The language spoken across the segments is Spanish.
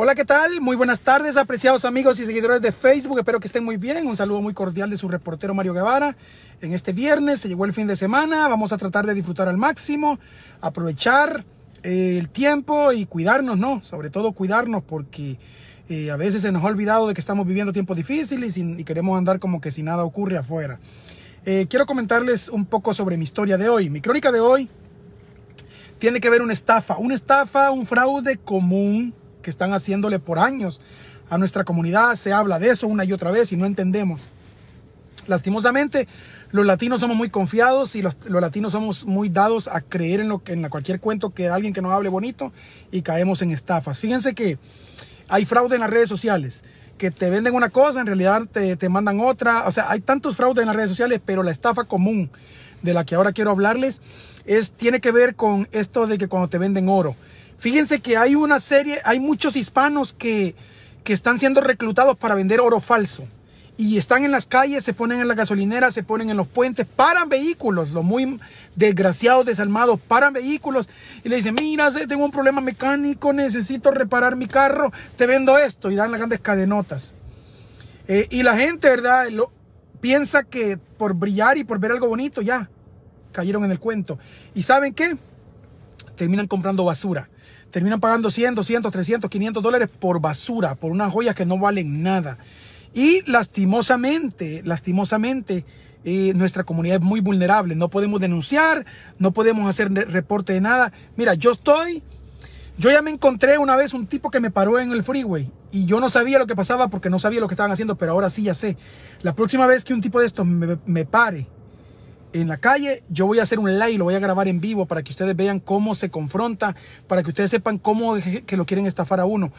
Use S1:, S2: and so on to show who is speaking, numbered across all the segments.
S1: Hola, ¿qué tal? Muy buenas tardes, apreciados amigos y seguidores de Facebook. Espero que estén muy bien. Un saludo muy cordial de su reportero Mario Guevara. En este viernes se llegó el fin de semana. Vamos a tratar de disfrutar al máximo, aprovechar eh, el tiempo y cuidarnos, ¿no? Sobre todo cuidarnos porque eh, a veces se nos ha olvidado de que estamos viviendo tiempos difíciles y, queremos andar como que si nada ocurre afuera. Eh, quiero comentarles un poco sobre mi historia de hoy. Mi crónica de hoy tiene que ver una estafa, una estafa, un fraude común que están haciéndole por años a nuestra comunidad. Se habla de eso una y otra vez y no entendemos. Lastimosamente, los latinos somos muy confiados y los, latinos somos muy dados a creer en, lo que, en cualquier cuento que alguien que nos hable bonito y caemos en estafas. Fíjense que hay fraude en las redes sociales que te venden una cosa, en realidad te, mandan otra. O sea, hay tantos fraudes en las redes sociales, pero la estafa común de la que ahora quiero hablarles es, tiene que ver con esto de que cuando te venden oro. Fíjense que hay una serie, hay muchos hispanos que, están siendo reclutados para vender oro falso. Y están en las calles, se ponen en las gasolineras, se ponen en los puentes, paran vehículos, los muy desgraciados, desalmados, paran vehículos y le dicen, mira, tengo un problema mecánico, necesito reparar mi carro, te vendo esto. Y dan las grandes cadenotas. Eh, y la gente, ¿verdad? piensa que por brillar y por ver algo bonito, ya, cayeron en el cuento. ¿Y saben qué? terminan comprando basura. Terminan pagando 100, 200, 300, 500 dólares por basura, por unas joyas que no valen nada. Y lastimosamente, lastimosamente, eh, nuestra comunidad es muy vulnerable. No podemos denunciar, no podemos hacer reporte de nada. Mira, yo estoy... Yo ya me encontré una vez un tipo que me paró en el freeway y yo no sabía lo que pasaba porque no sabía lo que estaban haciendo, pero ahora sí ya sé. La próxima vez que un tipo de estos me, me pare en la calle. Yo voy a hacer un live, lo voy a grabar en vivo para que ustedes vean cómo se confronta, para que ustedes sepan cómo que lo quieren estafar a uno.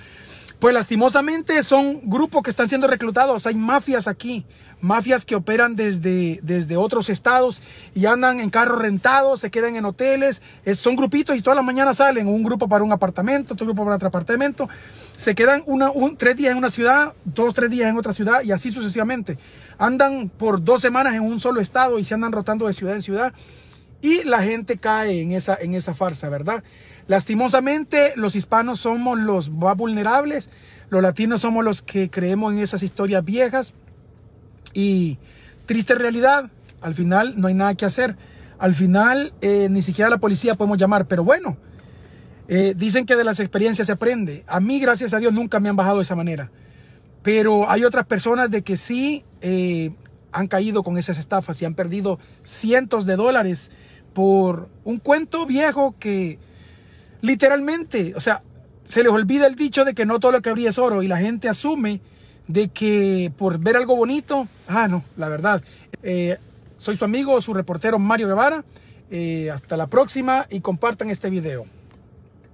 S1: Pues lastimosamente son grupos que están siendo reclutados, hay mafias aquí, mafias que operan desde, desde otros estados y andan en carros rentados, se quedan en hoteles, son grupitos y todas las mañanas salen, un grupo para un apartamento, otro grupo para otro apartamento, se quedan un, tres días en una ciudad, dos, tres días en otra ciudad y así sucesivamente. Andan por dos semanas en un solo estado y se andan rotando de ciudad en ciudad y la gente cae en esa, en esa farsa, ¿verdad? Lastimosamente, los hispanos somos los más vulnerables, los latinos somos los que creemos en esas historias viejas y triste realidad, al final no hay nada que hacer. Al final eh, ni siquiera la policía podemos llamar, pero bueno, eh, dicen que de las experiencias se aprende. A mí, gracias a Dios, nunca me han bajado de esa manera. Pero hay otras personas de que sí eh, han caído con esas estafas y han perdido cientos de dólares por un cuento viejo que literalmente, o sea, se les olvida el dicho de que no todo lo que brilla es oro y la gente asume de que por ver algo bonito, ah, no, la verdad. Eh, soy su amigo, su reportero Mario Guevara. Eh, hasta la próxima y compartan este video.